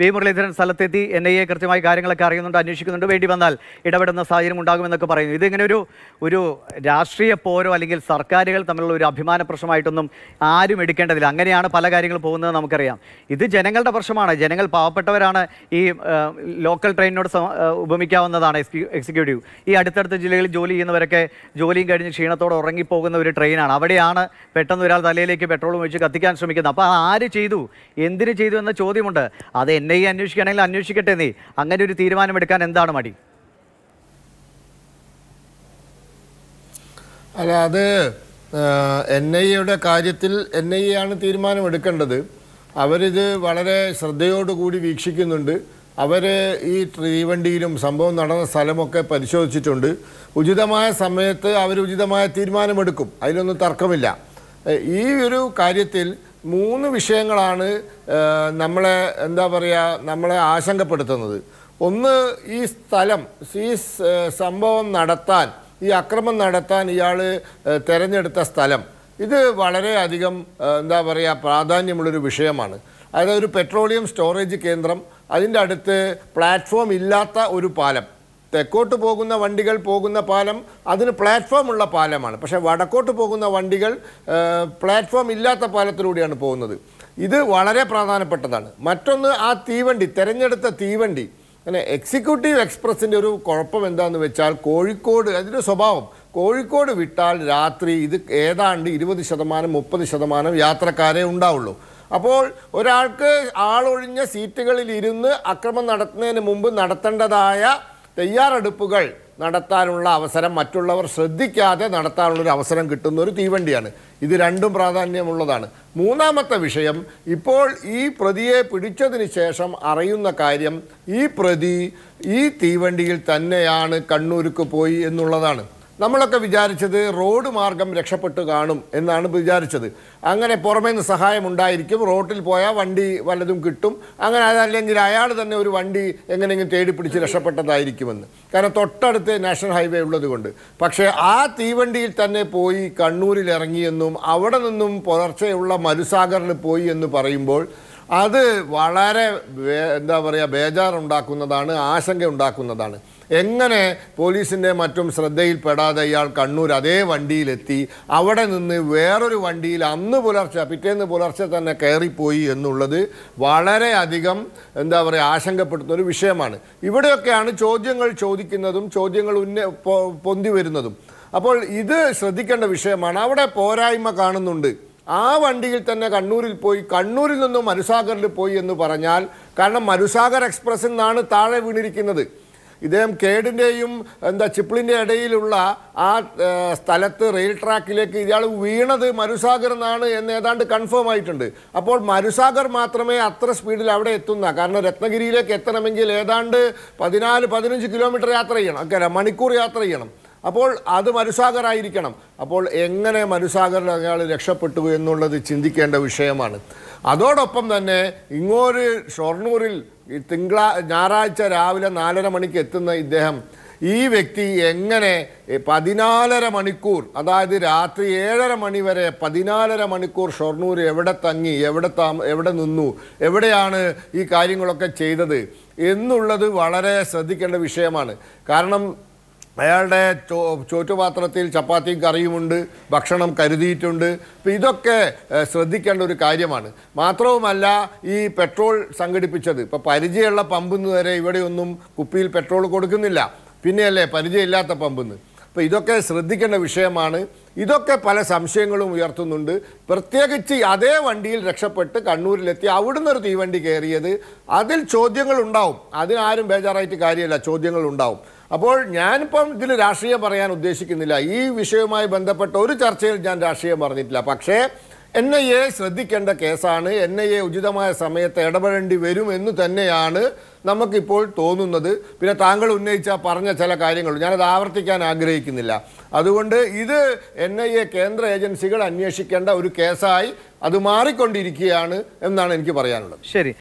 V Muraleedharan സ്ഥലത്തെത്തി N I A കൃത്യമായി കാര്യങ്ങളൊക്കെ അറിയുന്നുണ്ട് അന്വേഷിക്കുന്നുണ്ട് വേണ്ടി വന്നാൽ ഇടപെടുന്ന സാഹചര്യം ഉണ്ടാകുമെന്നൊക്കെ പറയുന്നു ഇതിങ്ങനെ ഒരു ഒരു രാഷ്ട്രീയ പോരോ അല്ലെങ്കിൽ സർക്കാരുകൾ തമ്മിലുള്ള ഒരു അഭിമാന പ്രശ്നമായിട്ടൊന്നും ആരും എടുക്കേണ്ടതില്ല അങ്ങനെയാണ് പല കാര്യങ്ങൾ പോകുന്നത് നമുക്കറിയാം ഇത് ജനങ്ങളുടെ പ്രശ്നമാണ് ജനങ്ങൾ പാവപ്പെട്ടവരാണ് ഈ ലോക്കൽ ട്രെയിനിനോട് ഉപമിക്കാവുന്നതാണ് എക്സിക്യൂട്ടീവ് ഈ അടുത്തടുത്ത ജില്ലകളിൽ ജോലി ചെയ്യുന്നവരൊക്കെ ജോലിയും കഴിഞ്ഞ് ക്ഷീണത്തോടെ ഉറങ്ങിപ്പോകുന്ന ഒരു ട്രെയിനാണ് അവിടെയാണ് പെട്ടെന്ന് ഒരാൾ തലയിലേക്ക് പെട്രോൾ ഒഴിച്ച് കത്തിക്കാൻ ശ്രമിക്കുന്നത് അപ്പോൾ ആര് ചെയ്തു എന്തിനു ചെയ്തു എന്ന ചോദ്യമുണ്ട് അത് എൻ എൻ ഐ എ അന്വേഷിക്കുകയാണെങ്കിൽ അന്വേഷിക്കട്ടെ നീ അങ്ങനെ ഒരു തീരുമാനമെടുക്കാൻ എന്താണ് മടി അല്ല അത് എൻ ഐ എയുടെ കാര്യത്തിൽ എൻ ഐ എ ആണ് തീരുമാനമെടുക്കേണ്ടത് അവരിത് വളരെ ശ്രദ്ധയോടുകൂടി വീക്ഷിക്കുന്നുണ്ട് അവർ ഈ തീവണ്ടിയിലും സംഭവം നടന്ന സ്ഥലമൊക്കെ പരിശോധിച്ചിട്ടുണ്ട് ഉചിതമായ സമയത്ത് അവർ ഉചിതമായ തീരുമാനമെടുക്കും അതിലൊന്നും തർക്കമില്ല ഈ ഒരു കാര്യത്തിൽ മൂന്ന് വിഷയങ്ങളാണ് നമ്മളെ എന്താ പറയുക നമ്മളെ ആശങ്കപ്പെടുത്തുന്നത് ഒന്ന് ഈ സ്ഥലം ഈ സംഭവം നടത്താൻ ഈ അക്രമം നടത്താൻ ഇയാൾ തിരഞ്ഞെടുത്ത സ്ഥലം ഇത് വളരെയധികം എന്താ പറയുക പ്രാധാന്യമുള്ളൊരു വിഷയമാണ് അതായത് ഒരു പെട്രോളിയം സ്റ്റോറേജ് കേന്ദ്രം അതിൻ്റെ അടുത്ത് പ്ലാറ്റ്ഫോം ഇല്ലാത്ത ഒരു പാലം തെക്കോട്ട് പോകുന്ന വണ്ടികൾ പോകുന്ന പാലം അതിന് ഉള്ള പാലമാണ് പക്ഷേ വടക്കോട്ട് പോകുന്ന വണ്ടികൾ പ്ലാറ്റ്ഫോം ഇല്ലാത്ത പാലത്തിലൂടെയാണ് പോകുന്നത് ഇത് വളരെ പ്രാധാനപ്പെട്ടതാണ് മറ്റൊന്ന് ആ തീവണ്ടി തെരഞ്ഞെടുത്ത തീവണ്ടി അങ്ങനെ എക്സിക്യൂട്ടീവ് എക്സ്പ്രസിൻ്റെ ഒരു കുഴപ്പം എന്താണെന്ന് വെച്ചാൽ കോഴിക്കോട് അതിൻ്റെ സ്വഭാവം കോഴിക്കോട് വിട്ടാൽ രാത്രി ഇത് ഏതാണ്ട് ഇരുപത് ശതമാനം മുപ്പത് ശതമാനം യാത്രക്കാരെ ഉണ്ടാവുള്ളൂ അപ്പോൾ ഒരാൾക്ക് ആളൊഴിഞ്ഞ സീറ്റുകളിൽ ഇരുന്ന് അക്രമം നടത്തുന്നതിന് മുമ്പ് നടത്തേണ്ടതായ തയ്യാറെടുപ്പുകൾ നടത്താനുള്ള അവസരം മറ്റുള്ളവർ ശ്രദ്ധിക്കാതെ നടത്താനുള്ളൊരു അവസരം കിട്ടുന്ന ഒരു തീവണ്ടിയാണ് ഇത് രണ്ടും പ്രാധാന്യമുള്ളതാണ് മൂന്നാമത്തെ വിഷയം ഇപ്പോൾ ഈ പ്രതിയെ പിടിച്ചതിന് ശേഷം അറിയുന്ന കാര്യം ഈ പ്രതി ഈ തീവണ്ടിയിൽ തന്നെയാണ് കണ്ണൂർക്ക് പോയി എന്നുള്ളതാണ് നമ്മളൊക്കെ വിചാരിച്ചത് റോഡ് മാർഗം രക്ഷപ്പെട്ടു കാണും എന്നാണ് വിചാരിച്ചത് അങ്ങനെ പുറമേ നിന്ന് സഹായം ഉണ്ടായിരിക്കും റോട്ടിൽ പോയാൽ വണ്ടി വല്ലതും കിട്ടും അങ്ങനെ അതല്ലെങ്കിൽ അയാൾ തന്നെ ഒരു വണ്ടി എങ്ങനെയെങ്കിലും തേടി പിടിച്ച് രക്ഷപ്പെട്ടതായിരിക്കുമെന്ന് കാരണം തൊട്ടടുത്ത് നാഷണൽ ഹൈവേ ഉള്ളതുകൊണ്ട് പക്ഷേ ആ തീവണ്ടിയിൽ തന്നെ പോയി കണ്ണൂരിൽ ഇറങ്ങിയെന്നും അവിടെ നിന്നും പുലർച്ചെയുള്ള മരുസാഗറിൽ പോയി എന്ന് പറയുമ്പോൾ അത് വളരെ എന്താ പറയുക ബേജാറുണ്ടാക്കുന്നതാണ് ആശങ്ക ഉണ്ടാക്കുന്നതാണ് എങ്ങനെ പോലീസിൻ്റെ മറ്റും ശ്രദ്ധയിൽപ്പെടാതെ ഇയാൾ കണ്ണൂർ അതേ വണ്ടിയിലെത്തി അവിടെ നിന്ന് വേറൊരു വണ്ടിയിൽ അന്ന് പുലർച്ചെ പിറ്റേന്ന് പുലർച്ചെ തന്നെ കയറിപ്പോയി എന്നുള്ളത് വളരെയധികം എന്താ പറയുക ആശങ്കപ്പെടുത്തുന്ന ഒരു വിഷയമാണ് ഇവിടെയൊക്കെയാണ് ചോദ്യങ്ങൾ ചോദിക്കുന്നതും ചോദ്യങ്ങൾ ഉന്ന പൊന്തി വരുന്നതും അപ്പോൾ ഇത് ശ്രദ്ധിക്കേണ്ട വിഷയമാണ് അവിടെ പോരായ്മ കാണുന്നുണ്ട് ആ വണ്ടിയിൽ തന്നെ കണ്ണൂരിൽ പോയി കണ്ണൂരിൽ നിന്നും മരുസാഗറിൽ പോയി എന്ന് പറഞ്ഞാൽ കാരണം മരുസാഗർ എക്സ്പ്രസ്സിൽ നിന്നാണ് താഴെ വീണിരിക്കുന്നത് ഇദ്ദേഹം കേടിൻ്റെയും എന്താ ചിപ്പിളിൻ്റെ ഇടയിലുള്ള ആ സ്ഥലത്ത് റെയിൽ ട്രാക്കിലേക്ക് ഇയാൾ വീണത് മരുസാഗർ എന്നാണ് എന്ന് ഏതാണ്ട് കൺഫേം ആയിട്ടുണ്ട് അപ്പോൾ മരുസാഗർ മാത്രമേ അത്ര സ്പീഡിൽ അവിടെ എത്തുന്ന കാരണം രത്നഗിരിയിലേക്ക് എത്തണമെങ്കിൽ ഏതാണ്ട് പതിനാല് പതിനഞ്ച് കിലോമീറ്റർ യാത്ര ചെയ്യണം അങ്ങനെ മണിക്കൂർ യാത്ര ചെയ്യണം അപ്പോൾ അത് മരുസാഗറായിരിക്കണം ആയിരിക്കണം അപ്പോൾ എങ്ങനെ മരുസാഗറിൽ അയാൾ രക്ഷപ്പെട്ടു എന്നുള്ളത് ചിന്തിക്കേണ്ട വിഷയമാണ് അതോടൊപ്പം തന്നെ ഇങ്ങോട്ട് ഷൊർണൂരിൽ ഈ തിങ്കളാ ഞായറാഴ്ച രാവിലെ നാലര മണിക്ക് എത്തുന്ന ഇദ്ദേഹം ഈ വ്യക്തി എങ്ങനെ പതിനാലര മണിക്കൂർ അതായത് രാത്രി ഏഴര മണി വരെ പതിനാലര മണിക്കൂർ ഷൊർണൂർ എവിടെ തങ്ങി എവിടെ എവിടെ നിന്നു എവിടെയാണ് ഈ കാര്യങ്ങളൊക്കെ ചെയ്തത് എന്നുള്ളത് വളരെ ശ്രദ്ധിക്കേണ്ട വിഷയമാണ് കാരണം അയാളുടെ ചോറ്റുപാത്രത്തിൽ ചപ്പാത്തിയും കറിയുമുണ്ട് ഭക്ഷണം കരുതിയിട്ടുണ്ട് അപ്പം ഇതൊക്കെ ശ്രദ്ധിക്കേണ്ട ഒരു കാര്യമാണ് മാത്രവുമല്ല ഈ പെട്രോൾ സംഘടിപ്പിച്ചത് ഇപ്പം പരിചയമുള്ള പമ്പിന്ന് വരെ ഇവിടെയൊന്നും കുപ്പിയിൽ പെട്രോൾ കൊടുക്കുന്നില്ല പിന്നെയല്ലേ പരിചയമില്ലാത്ത പമ്പിന്ന് അപ്പോൾ ഇതൊക്കെ ശ്രദ്ധിക്കേണ്ട വിഷയമാണ് ഇതൊക്കെ പല സംശയങ്ങളും ഉയർത്തുന്നുണ്ട് പ്രത്യേകിച്ച് അതേ വണ്ടിയിൽ രക്ഷപ്പെട്ട് കണ്ണൂരിലെത്തി അവിടുന്ന് ഒരു തീവണ്ടി കയറിയത് അതിൽ ചോദ്യങ്ങൾ ഉണ്ടാവും അതിനാരും ബേജാറായിട്ട് കാര്യമല്ല ചോദ്യങ്ങൾ ഉണ്ടാവും അപ്പോൾ ഞാനിപ്പം ഇതിൽ രാഷ്ട്രീയം പറയാൻ ഉദ്ദേശിക്കുന്നില്ല ഈ വിഷയവുമായി ബന്ധപ്പെട്ട ഒരു ചർച്ചയിൽ ഞാൻ രാഷ്ട്രീയം പറഞ്ഞിട്ടില്ല പക്ഷേ എൻ ഐ എ ശ്രദ്ധിക്കേണ്ട കേസാണ് എൻ ഐ എ ഉചിതമായ സമയത്ത് ഇടപെടേണ്ടി വരും എന്ന് തന്നെയാണ് നമുക്കിപ്പോൾ തോന്നുന്നത് പിന്നെ താങ്കൾ ഉന്നയിച്ച പറഞ്ഞ ചില കാര്യങ്ങൾ ഞാനത് ആവർത്തിക്കാൻ ആഗ്രഹിക്കുന്നില്ല അതുകൊണ്ട് ഇത് എൻ ഐ എ കേന്ദ്ര ഏജൻസികൾ അന്വേഷിക്കേണ്ട ഒരു കേസായി അത് മാറിക്കൊണ്ടിരിക്കുകയാണ് എന്നാണ് എനിക്ക് പറയാനുള്ളത് ശരി